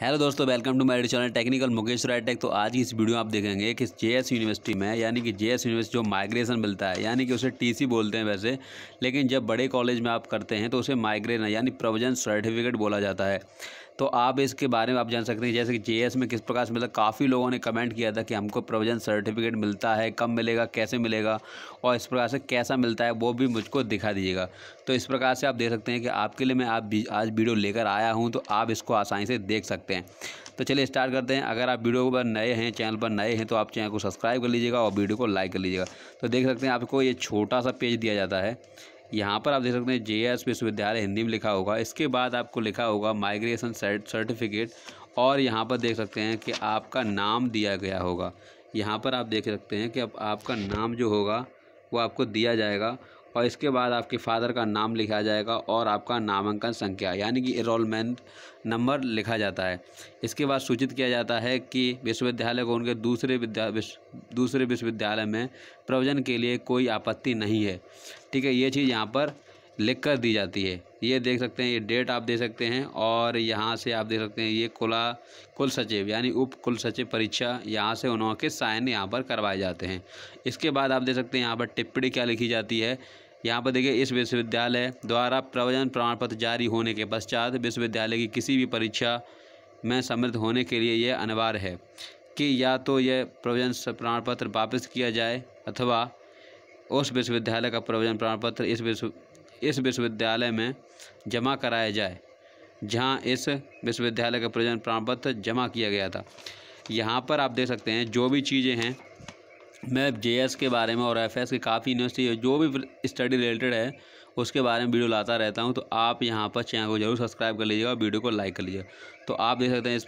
hello दोस्तों welcome to मेरे channel technical Mukesh Rai tech तो आज की इस वीडियो आप देखेंगे कि जेएस यूनिवर्सिटी में यानी कि जेएस यूनिवर्सिटी जो माइग्रेशन मिलता है यानी कि उसे टीसी बोलते हैं वैसे लेकिन जब बड़े कॉलेज में आप करते हैं तो उसे माइग्रेन यानी प्रोविजन सर्टिफिकेट बोला जाता है तो आप इसके बारे में आप जान सकते हैं जैसे कि जे में किस प्रकार से मतलब काफ़ी लोगों ने कमेंट किया था कि हमको प्रोविजन सर्टिफिकेट मिलता है कब मिलेगा कैसे मिलेगा और इस प्रकार से कैसा मिलता है वो भी मुझको दिखा दीजिएगा तो इस प्रकार से आप देख सकते हैं कि आपके लिए मैं आप आज वीडियो लेकर आया हूँ तो आप इसको आसानी से देख सकते हैं तो चलिए स्टार्ट करते हैं अगर आप वीडियो पर नए हैं चैनल पर नए हैं तो आप चैनल को सब्सक्राइब कर लीजिएगा और वीडियो को लाइक कर लीजिएगा तो देख सकते हैं आपको ये छोटा सा पेज दिया जाता है यहाँ पर आप देख सकते हैं जे एस विश्वविद्यालय हिंदी में लिखा होगा इसके बाद आपको लिखा होगा माइग्रेशन सर्टिफिकेट और यहाँ पर देख सकते हैं कि आपका नाम दिया गया होगा यहाँ पर आप देख सकते हैं कि अब आपका नाम जो होगा वो आपको दिया जाएगा और इसके बाद आपके फ़ादर का नाम लिखा जाएगा और आपका नामांकन संख्या यानी कि इनरोलमेंट नंबर लिखा जाता है इसके बाद सूचित किया जाता है कि विश्वविद्यालय को उनके दूसरे विद्या विश्व, दूसरे विश्वविद्यालय में प्रवचन के लिए कोई आपत्ति नहीं है ठीक है ये चीज़ यहाँ पर लिख कर दी जाती है ये देख सकते हैं ये डेट आप दे सकते हैं और यहाँ से आप देख सकते हैं ये कुला कुल सचिव यानी उप कुल सचिव परीक्षा यहाँ से उन्होंने के साइन यहाँ पर करवाए जाते हैं इसके बाद आप देख सकते हैं यहाँ पर टिप्पणी क्या लिखी जाती है यहाँ पर देखिए इस विश्वविद्यालय द्वारा प्रवचन प्रमाण पत्र जारी होने के पश्चात विश्वविद्यालय की किसी भी परीक्षा में समृद्ध होने के लिए यह अनिवार्य है कि या तो यह प्रवचन प्रमाण पत्र वापस किया जाए अथवा उस विश्वविद्यालय का प्रवचन प्रमाण पत्र इस विश्व इस विश्वविद्यालय में जमा कराया जाए जहां इस विश्वविद्यालय का प्रयोजन प्रमाणपत्र जमा किया गया था यहाँ पर आप देख सकते हैं जो भी चीज़ें हैं मैं जे के बारे में और एफ के काफ़ी यूनिवर्सिटी जो भी स्टडी रिलेटेड है उसके बारे में वीडियो लाता रहता हूँ तो आप यहाँ पर चैनल को जरूर सब्सक्राइब कर लीजिएगा और वीडियो को लाइक कर लीजिएगा तो आप देख सकते हैं इस